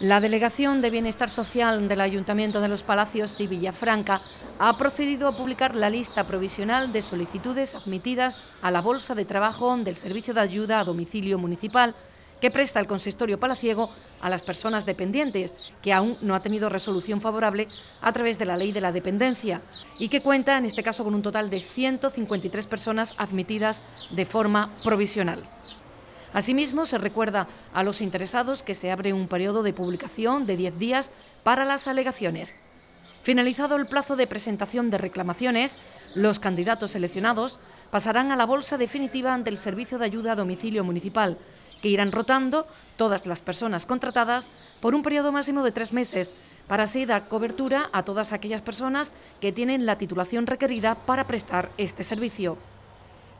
La Delegación de Bienestar Social del Ayuntamiento de los Palacios y Villafranca ha procedido a publicar la lista provisional de solicitudes admitidas a la Bolsa de Trabajo del Servicio de Ayuda a Domicilio Municipal que presta el consistorio palaciego a las personas dependientes, que aún no ha tenido resolución favorable a través de la ley de la dependencia y que cuenta en este caso con un total de 153 personas admitidas de forma provisional. Asimismo, se recuerda a los interesados que se abre un periodo de publicación de 10 días para las alegaciones. Finalizado el plazo de presentación de reclamaciones, los candidatos seleccionados pasarán a la bolsa definitiva ante el Servicio de Ayuda a Domicilio Municipal, que irán rotando todas las personas contratadas por un periodo máximo de tres meses, para así dar cobertura a todas aquellas personas que tienen la titulación requerida para prestar este servicio.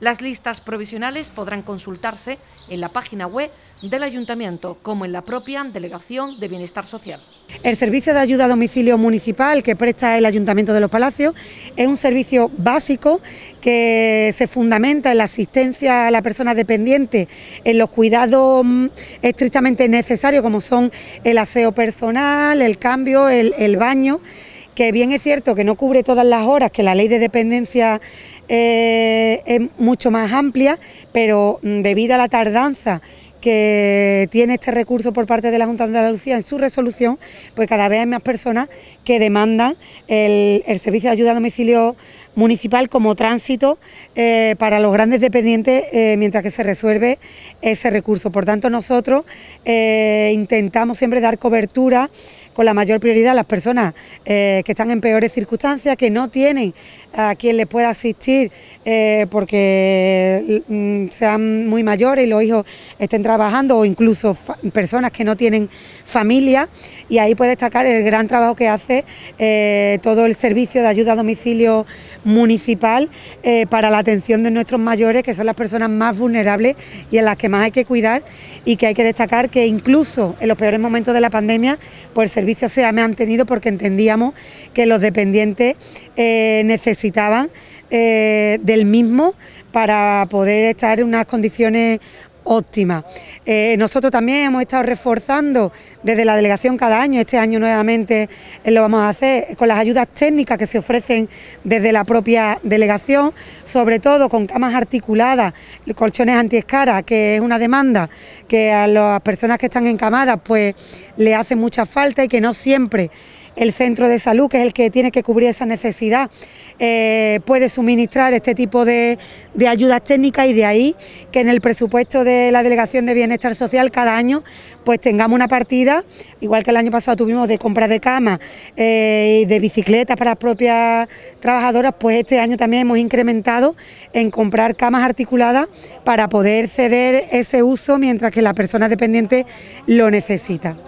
Las listas provisionales podrán consultarse en la página web del Ayuntamiento, como en la propia Delegación de Bienestar Social. El servicio de ayuda a domicilio municipal que presta el Ayuntamiento de los Palacios es un servicio básico que se fundamenta en la asistencia a la persona dependiente, en los cuidados mm, estrictamente necesarios, como son el aseo personal, el cambio, el, el baño que bien es cierto que no cubre todas las horas, que la ley de dependencia eh, es mucho más amplia, pero mm, debido a la tardanza que tiene este recurso por parte de la Junta de Andalucía en su resolución, pues cada vez hay más personas que demandan el, el servicio de ayuda a domicilio municipal como tránsito eh, para los grandes dependientes eh, mientras que se resuelve ese recurso. Por tanto, nosotros eh, intentamos siempre dar cobertura con la mayor prioridad a las personas que están en peores circunstancias, que no tienen a quien les pueda asistir porque mm, sean muy mayores y los hijos estén trabajando o incluso personas que no tienen familia y ahí puede destacar el gran trabajo que hace todo el servicio de ayuda a domicilio municipal eh, para la atención de nuestros mayores, que son las personas más vulnerables y en las que más hay que cuidar y que hay que destacar que incluso en los peores momentos de la pandemia, pues el servicio se ha mantenido porque entendíamos que los dependientes eh, necesitaban eh, del mismo para poder estar en unas condiciones óptima. Eh, nosotros también hemos estado reforzando desde la delegación cada año, este año nuevamente eh, lo vamos a hacer con las ayudas técnicas que se ofrecen desde la propia delegación, sobre todo con camas articuladas, colchones antiescara, que es una demanda que a las personas que están encamadas pues le hace mucha falta y que no siempre el centro de salud, que es el que tiene que cubrir esa necesidad, eh, puede suministrar este tipo de, ayudas técnicas y de ahí que en el presupuesto de la Delegación de Bienestar Social cada año pues tengamos una partida, igual que el año pasado tuvimos de compra de camas eh, y de bicicletas para las propias trabajadoras, pues este año también hemos incrementado en comprar camas articuladas para poder ceder ese uso mientras que la persona dependiente lo necesita.